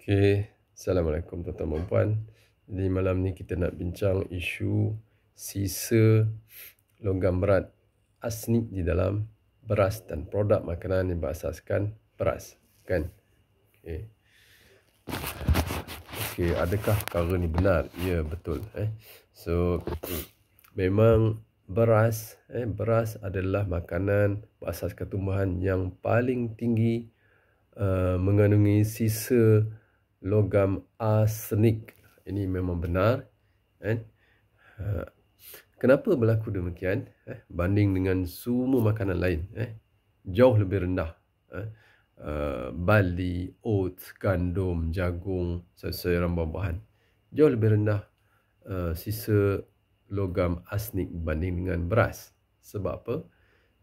Okay. Assalamualaikum tuan-tuan dan puan. Jadi malam ni kita nak bincang isu sisa logam berat asnik di dalam beras dan produk makanan yang berasaskan beras. Kan? Okay. Okay. Adakah perkara ni benar? Ya, yeah, betul. Eh. So, memang beras eh beras adalah makanan berasaskan tumbuhan yang paling tinggi uh, mengandungi sisa logam arsenik. Ini memang benar. Eh? Kenapa berlaku demikian? Eh? Banding dengan semua makanan lain. Eh? Jauh lebih rendah. Eh? Uh, bali, oat, gandum, jagung, sayuran buah-buahan. Jauh lebih rendah uh, sisa logam arsenik banding dengan beras. Sebab apa?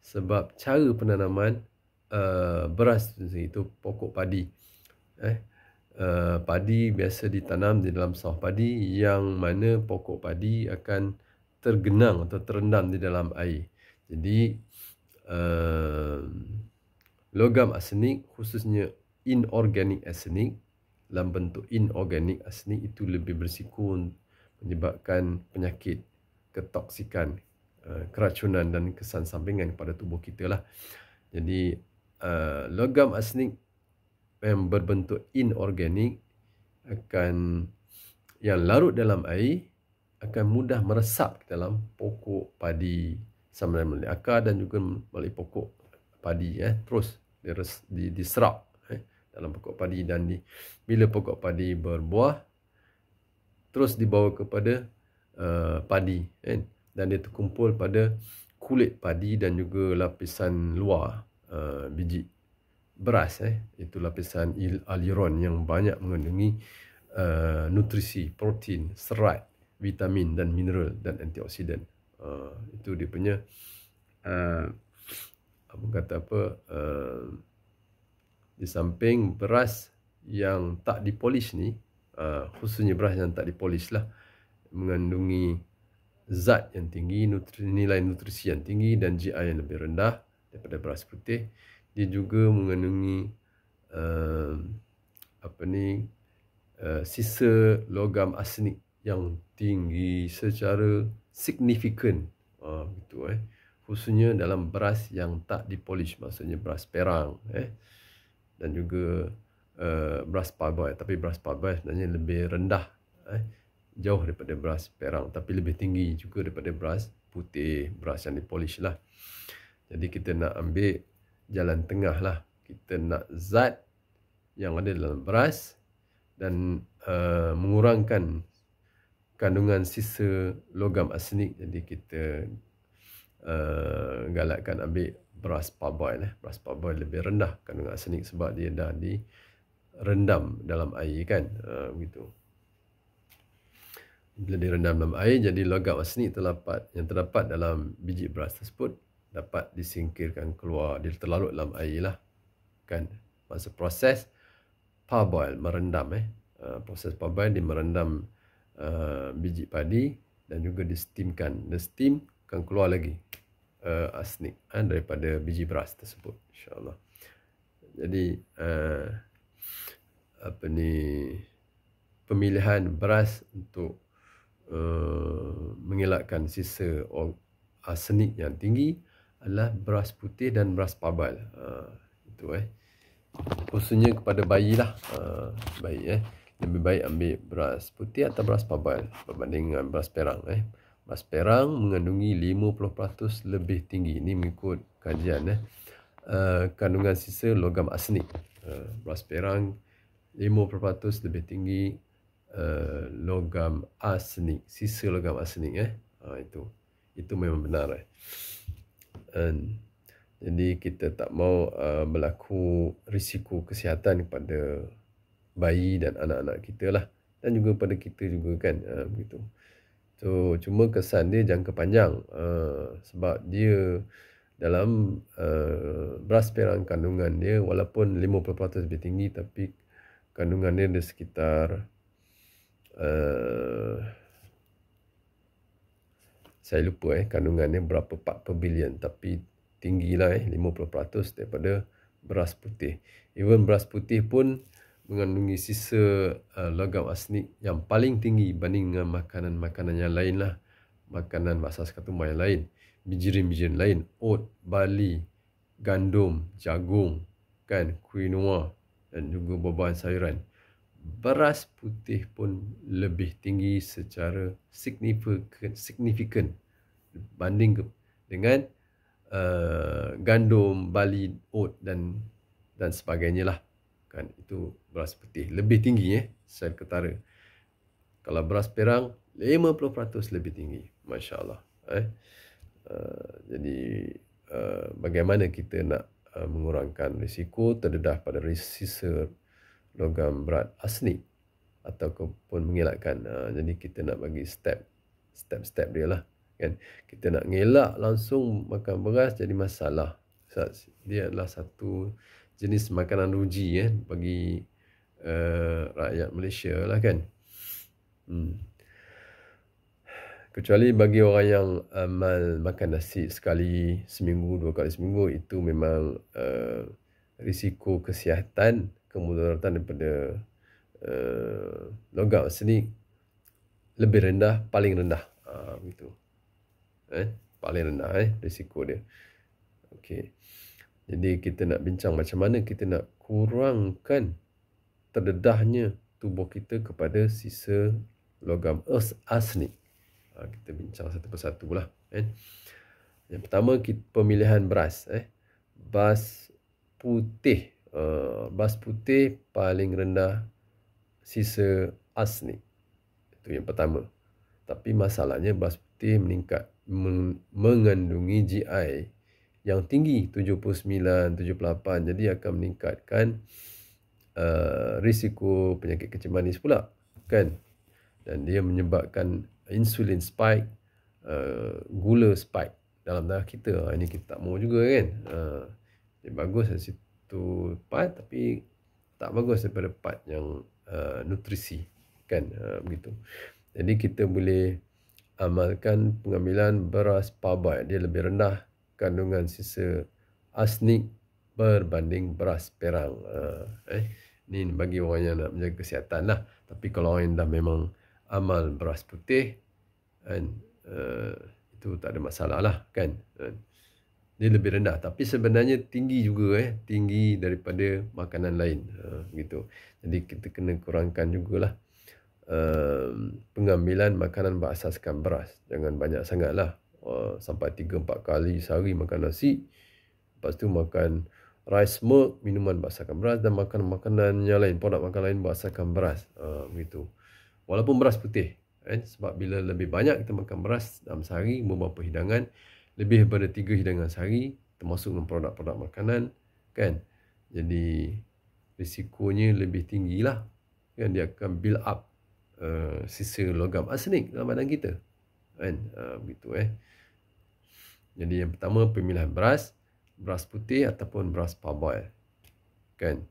Sebab cara penanaman uh, beras itu, pokok padi. Eh? Eh, padi biasa ditanam di dalam sawah padi yang mana pokok padi akan tergenang atau terendam di dalam air. Jadi uh, logam arsenik khususnya inorganic arsenik dalam bentuk inorganic arsenik itu lebih berisiko menyebabkan penyakit ketoksikan eh, keracunan dan kesan sampingan kepada tubuh kita lah. Jadi uh, logam arsenik yang berbentuk inorganik akan yang larut dalam air akan mudah meresap ke dalam pokok padi sama ada melalui akar dan juga melalui pokok padi eh terus dires, di, diserap eh dalam pokok padi dan di bila pokok padi berbuah terus dibawa kepada uh, padi eh? dan dia terkumpul pada kulit padi dan juga lapisan luar uh, biji beras eh itu lapisan aliron yang banyak mengandungi uh, eh, nutrisi protein serat vitamin dan mineral dan antioksidan uh, itu dia punya uh, apa kata apa uh, di samping beras yang tak dipolish ni uh, khususnya beras yang tak dipolish lah mengandungi zat yang tinggi nutri, nilai nutrisi yang tinggi dan GI yang lebih rendah daripada beras putih dia juga mengandungi uh, eh, apa ni uh, sisa logam arsenik yang tinggi secara signifikan uh, gitu eh khususnya dalam beras yang tak dipolish maksudnya beras perang eh dan juga uh, beras parboil tapi beras parboil sebenarnya lebih rendah eh jauh daripada beras perang tapi lebih tinggi juga daripada beras putih beras yang dipolish lah jadi kita nak ambil jalan tengah lah. Kita nak zat yang ada dalam beras dan uh, mengurangkan kandungan sisa logam arsenik. Jadi kita uh, galakkan ambil beras parboy lah. Beras parboy lebih rendah kandungan arsenik sebab dia dah direndam dalam air kan. Uh, begitu. Bila direndam dalam air, jadi logam arsenik terdapat yang terdapat dalam biji beras tersebut dapat disingkirkan keluar dia terlalu dalam air lah kan masa proses parboil merendam eh uh, proses parboil dia merendam uh, biji padi dan juga di steamkan the steam akan keluar lagi uh, ah, asnik uh, daripada biji beras tersebut insyaallah jadi uh, apa ni pemilihan beras untuk uh, mengelakkan sisa arsenik yang tinggi adalah beras putih dan beras pabal uh, itu eh khususnya kepada bayi lah uh, ha, bayi eh lebih baik ambil beras putih atau beras pabal berbanding dengan beras perang eh beras perang mengandungi 50% lebih tinggi ini mengikut kajian eh uh, kandungan sisa logam arsenik uh, beras perang 50% lebih tinggi uh, logam arsenik sisa logam arsenik eh uh, itu itu memang benar eh kan? Jadi kita tak mau uh, berlaku risiko kesihatan kepada bayi dan anak-anak kita lah dan juga pada kita juga kan uh, begitu. So cuma kesan dia jangka panjang uh, sebab dia dalam uh, beras perang kandungan dia walaupun 50% lebih tinggi tapi kandungan dia ada sekitar uh, saya lupa eh kandungannya berapa 40 bilion, billion tapi tinggilah eh 50% daripada beras putih. Even beras putih pun mengandungi sisa uh, logam arsenik yang paling tinggi banding dengan makanan-makanan yang lain lah. Makanan masas katuma yang lain. Bijirin-bijirin lain. Oat, bali, gandum, jagung, kan, quinoa dan juga beberapa sayuran beras putih pun lebih tinggi secara signifikan banding dengan uh, gandum, bali, oat dan dan sebagainya lah kan itu beras putih lebih tinggi eh sel ketara kalau beras perang 50% lebih tinggi masya-Allah eh uh, jadi uh, bagaimana kita nak uh, mengurangkan risiko terdedah pada sisa logam berat asli ataupun mengelakkan uh, jadi kita nak bagi step step-step dia lah kan kita nak ngelak langsung makan beras jadi masalah dia adalah satu jenis makanan ruji ya eh, bagi uh, rakyat Malaysia lah kan hmm. kecuali bagi orang yang amal makan nasi sekali seminggu dua kali seminggu itu memang uh, risiko kesihatan kemudaratan daripada uh, eh, logam arsenik lebih rendah paling rendah ah uh, gitu eh paling rendah eh risiko dia okey jadi kita nak bincang macam mana kita nak kurangkan terdedahnya tubuh kita kepada sisa logam earth arsenic. Ha, kita bincang satu persatu lah. Eh. Yang pertama, pemilihan beras. Eh. Beras putih. Eh, bas putih paling rendah sisa asni. Itu yang pertama. Tapi masalahnya bas putih meningkat mengandungi GI yang tinggi 79, 78. Jadi akan meningkatkan uh, risiko penyakit kecil manis pula. Kan? Dan dia menyebabkan insulin spike, uh, gula spike dalam darah kita. Ah, ini kita tak mau juga kan. Uh, dia bagus dari satu part tapi tak bagus daripada part yang uh, nutrisi kan uh, begitu jadi kita boleh amalkan pengambilan beras pabai dia lebih rendah kandungan sisa asnik berbanding beras perang uh, eh ni bagi orang yang nak menjaga kesihatan lah tapi kalau orang yang dah memang amal beras putih kan uh, itu tak ada masalah lah kan uh, dia lebih rendah tapi sebenarnya tinggi juga eh tinggi daripada makanan lain ha, gitu jadi kita kena kurangkan jugalah um, pengambilan makanan berasaskan beras jangan banyak sangatlah uh, sampai 3 4 kali sehari makan nasi lepas tu makan rice milk minuman berasaskan beras dan makan makanan yang lain produk makan lain berasaskan beras uh, gitu walaupun beras putih eh? sebab bila lebih banyak kita makan beras dalam sehari beberapa hidangan lebih daripada tiga hidangan sehari termasuk dengan produk-produk makanan kan jadi risikonya lebih tinggi lah kan dia akan build up uh, sisa logam arsenik dalam badan kita kan uh, begitu eh jadi yang pertama pemilihan beras beras putih ataupun beras parboil kan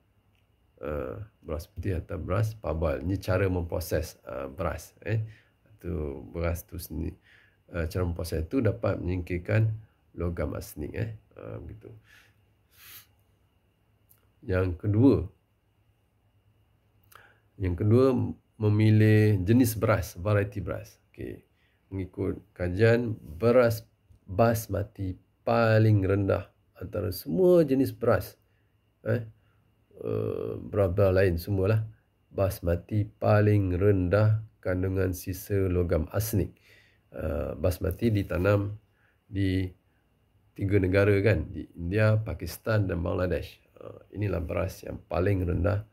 uh, beras putih atau beras parboil ni cara memproses uh, beras eh tu beras tu sendiri uh, eh, ceramah puasa itu dapat menyingkirkan logam asnik eh uh, ha, begitu yang kedua yang kedua memilih jenis beras variety beras okey mengikut kajian beras basmati paling rendah antara semua jenis beras eh uh, eh, beras lain semualah basmati paling rendah kandungan sisa logam asnik. Uh, basmati ditanam di tiga negara kan di India, Pakistan dan Bangladesh. Uh, inilah beras yang paling rendah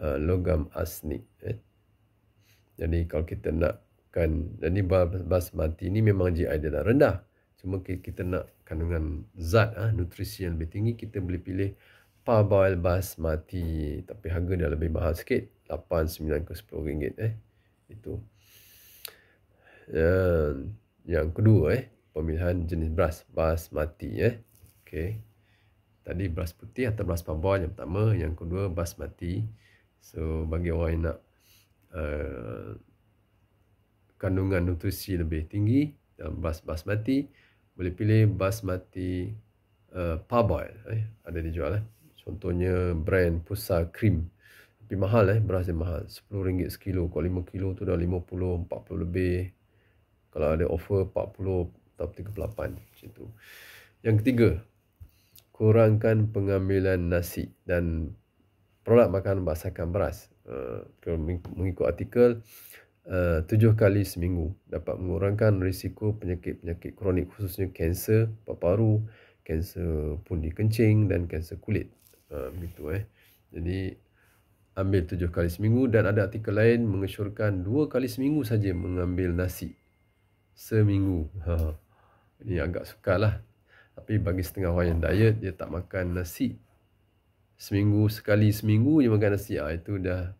uh, logam asli. Eh? Jadi kalau kita nak kan jadi basmati ni memang GI dia dah rendah. Cuma kita nak kandungan zat ah nutrisi yang lebih tinggi kita boleh pilih parboil basmati tapi harga dia lebih mahal sikit 8 9 ke 10 ringgit eh itu yang, eh, yang kedua eh pemilihan jenis beras beras mati eh okey tadi beras putih atau beras parboil yang pertama yang kedua beras mati so bagi orang yang nak uh, kandungan nutrisi lebih tinggi dalam beras beras mati boleh pilih beras mati uh, parboil eh ada dijual eh contohnya brand Pusa Cream tapi mahal eh beras dia mahal RM10 sekilo kalau 5 kilo tu dah 50 40 lebih kalau ada offer 40 atau 38 macam tu. Yang ketiga, kurangkan pengambilan nasi dan produk makanan basahkan beras. Uh, mengikut artikel, uh, tujuh kali seminggu dapat mengurangkan risiko penyakit-penyakit kronik khususnya kanser paru-paru, kanser pundi kencing dan kanser kulit. Uh, eh, gitu eh. Jadi ambil tujuh kali seminggu dan ada artikel lain mengesyorkan dua kali seminggu saja mengambil nasi seminggu. Ha. Ini agak sukar lah. Tapi bagi setengah orang yang diet, dia tak makan nasi. Seminggu, sekali seminggu dia makan nasi. Ha, itu dah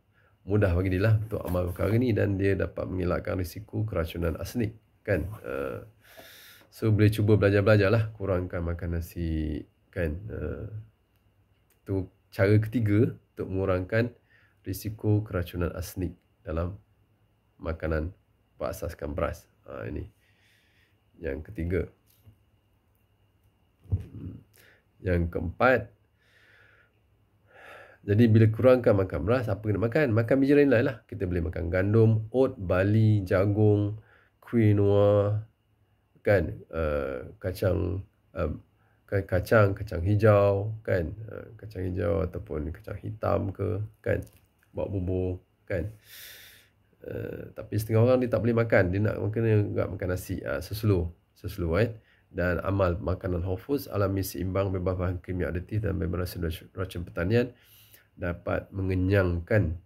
mudah bagi dia lah untuk amal perkara ni. Dan dia dapat mengelakkan risiko keracunan asnik. Kan? Uh, so boleh cuba belajar-belajar lah. Kurangkan makan nasi. Kan? Uh, itu cara ketiga untuk mengurangkan risiko keracunan asnik dalam makanan berasaskan beras ha, ini yang ketiga hmm. yang keempat jadi bila kurangkan makan beras apa kena makan makan biji lain lah kita boleh makan gandum oat bali jagung quinoa kan uh, kacang um, kan kacang kacang hijau kan uh, kacang hijau ataupun kacang hitam ke kan Bawa bubur kan uh, Eh, tapi setengah orang dia tak boleh makan dia nak makan juga makan nasi uh, seslow seslow eh dan amal makanan hofus alami seimbang bebas bahan kimia aditif dan bebas racun pertanian dapat mengenyangkan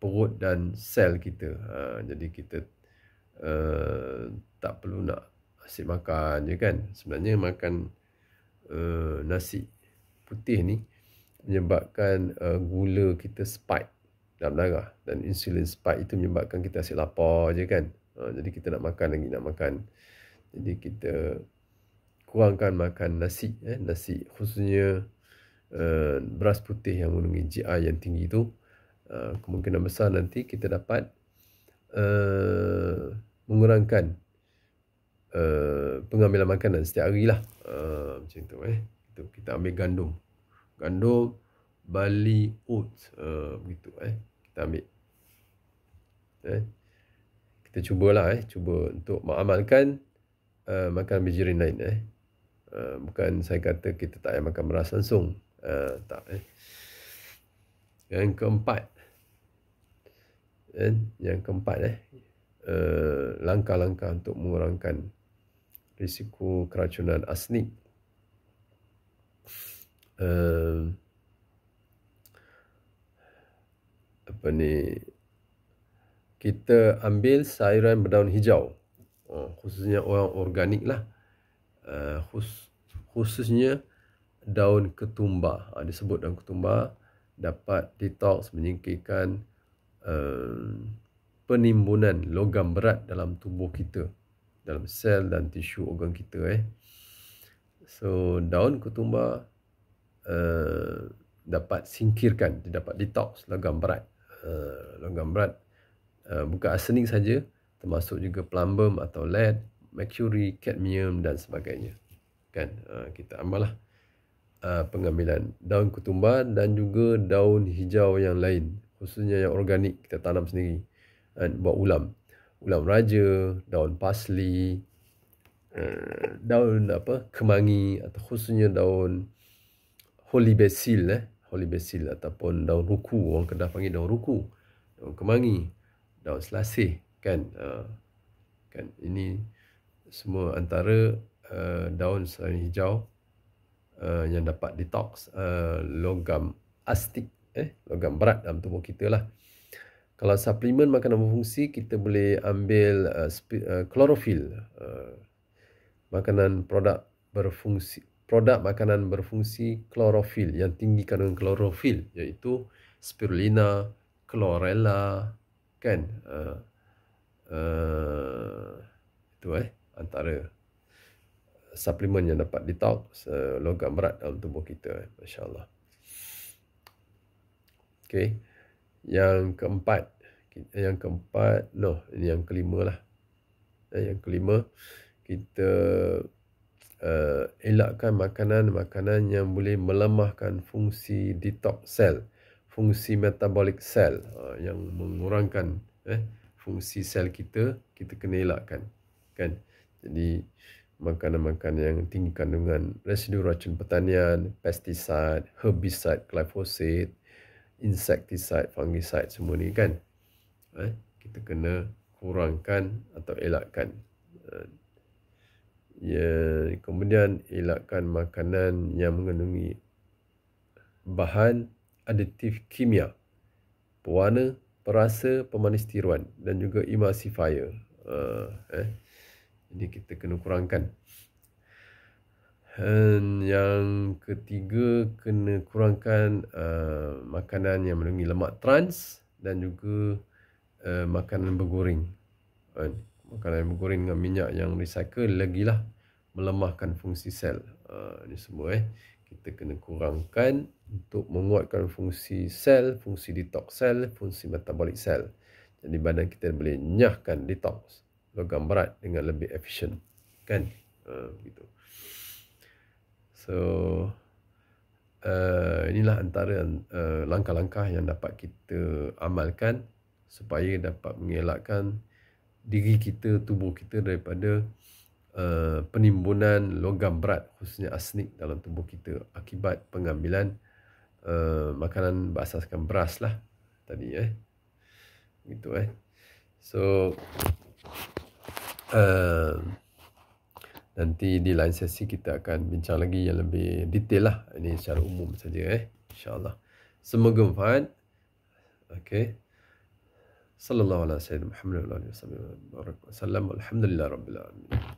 perut dan sel kita uh, jadi kita uh, tak perlu nak asyik makan je ya kan sebenarnya makan uh, nasi putih ni menyebabkan uh, gula kita spike dalam darah dan insulin spike itu menyebabkan kita asyik lapar je kan ha, jadi kita nak makan lagi nak makan jadi kita kurangkan makan nasi eh nasi khususnya uh, beras putih yang mengandungi GI yang tinggi itu uh, ha, kemungkinan besar nanti kita dapat uh, mengurangkan uh, pengambilan makanan setiap hari lah uh, macam tu eh kita ambil gandum gandum Bali oats uh, begitu eh kita ambil eh? kita cubalah eh cuba untuk mengamalkan uh, makan bijirin lain. eh uh, bukan saya kata kita tak payah makan beras langsung uh, tak eh yang keempat eh? yang keempat eh uh, langkah-langkah untuk mengurangkan risiko keracunan asnik Um, apa ni kita ambil sayuran berdaun hijau ha, khususnya orang organik lah ha, khususnya daun ketumbar ha, disebut daun ketumbar dapat detox menyingkirkan eh, penimbunan logam berat dalam tubuh kita dalam sel dan tisu organ kita eh so daun ketumbar eh, dapat singkirkan dapat detox logam berat Uh, Logam berat uh, bukan arsenik saja termasuk juga plumbum atau lead, mercury, cadmium dan sebagainya. Kan? Uh, kita amalah uh, pengambilan daun ketumbar dan juga daun hijau yang lain, khususnya yang organik kita tanam sendiri. Dan uh, buat ulam. Ulam raja, daun pasli, uh, daun apa? kemangi atau khususnya daun holy basil eh holy basil ataupun daun ruku orang kedah panggil daun ruku daun kemangi daun selasih kan uh, kan ini semua antara uh, daun selain hijau uh, yang dapat detox uh, logam astik eh logam berat dalam tubuh kita lah kalau suplemen makanan berfungsi kita boleh ambil uh, uh, chlorophyll uh, makanan produk berfungsi produk makanan berfungsi klorofil yang tinggi kandungan klorofil iaitu spirulina, chlorella kan uh, uh, itu eh antara suplemen yang dapat detox eh, logam berat dalam tubuh kita eh. masyaallah okey yang keempat yang keempat no ini yang kelima lah eh, yang kelima kita uh, elakkan makanan-makanan yang boleh melemahkan fungsi detox cell, fungsi metabolic sel uh, yang mengurangkan eh fungsi sel kita, kita kena elakkan. Kan? Jadi makanan-makanan yang tinggi kandungan residu racun pertanian, pestisid, herbicide, glyphosate, insecticide, fungicide semua ni kan. Eh, kita kena kurangkan atau elakkan. Uh, Ya, kemudian elakkan makanan yang mengandungi bahan aditif kimia, pewarna, perasa, pemanis tiruan dan juga emulsifier. Uh, eh. Jadi kita kena kurangkan. Dan yang ketiga kena kurangkan uh, makanan yang mengandungi lemak trans dan juga uh, makanan bergoreng. Uh makanan ayam goreng dengan minyak yang recycle lagilah melemahkan fungsi sel. Uh, ini semua eh. Kita kena kurangkan untuk menguatkan fungsi sel, fungsi detox sel, fungsi metabolic sel. Jadi badan kita boleh nyahkan detox logam berat dengan lebih efisien. Kan? Uh, gitu. So, uh, inilah antara uh, langkah-langkah yang dapat kita amalkan supaya dapat mengelakkan diri kita, tubuh kita daripada uh, penimbunan logam berat khususnya arsenik dalam tubuh kita akibat pengambilan uh, makanan berasaskan beras lah tadi eh. Gitu eh. So uh, nanti di lain sesi kita akan bincang lagi yang lebih detail lah. Ini secara umum saja eh. insya Allah Semoga bermanfaat. Okay. صلى الله على سيدنا محمد وعلى اله وصحبه وسلم والحمد لله رب العالمين